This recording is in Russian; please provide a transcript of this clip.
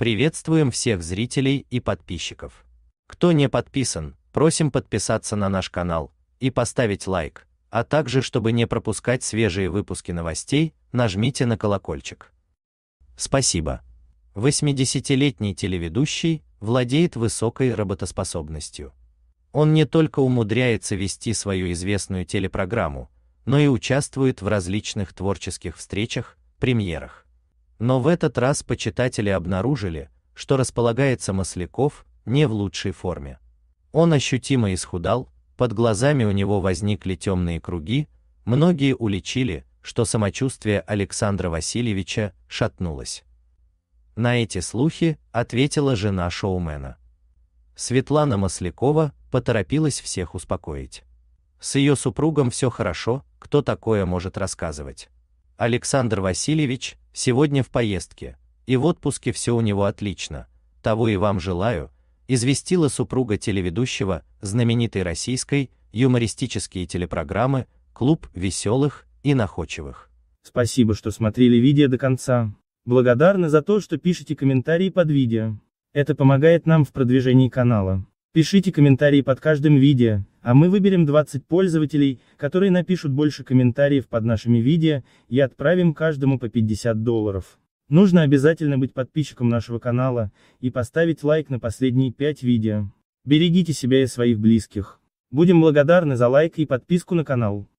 Приветствуем всех зрителей и подписчиков. Кто не подписан, просим подписаться на наш канал и поставить лайк, а также, чтобы не пропускать свежие выпуски новостей, нажмите на колокольчик. Спасибо. 80-летний телеведущий владеет высокой работоспособностью. Он не только умудряется вести свою известную телепрограмму, но и участвует в различных творческих встречах, премьерах. Но в этот раз почитатели обнаружили, что располагается Масляков не в лучшей форме. Он ощутимо исхудал, под глазами у него возникли темные круги, многие уличили, что самочувствие Александра Васильевича шатнулось. На эти слухи ответила жена шоумена. Светлана Маслякова поторопилась всех успокоить. С ее супругом все хорошо, кто такое может рассказывать? Александр Васильевич Сегодня в поездке, и в отпуске все у него отлично. Того и вам желаю, известила супруга телеведущего знаменитой российской юмористические телепрограммы Клуб веселых и находчивых. Спасибо, что смотрели видео до конца. Благодарны за то, что пишите комментарии под видео. Это помогает нам в продвижении канала. Пишите комментарии под каждым видео. А мы выберем 20 пользователей, которые напишут больше комментариев под нашими видео, и отправим каждому по 50 долларов. Нужно обязательно быть подписчиком нашего канала, и поставить лайк на последние 5 видео. Берегите себя и своих близких. Будем благодарны за лайк и подписку на канал.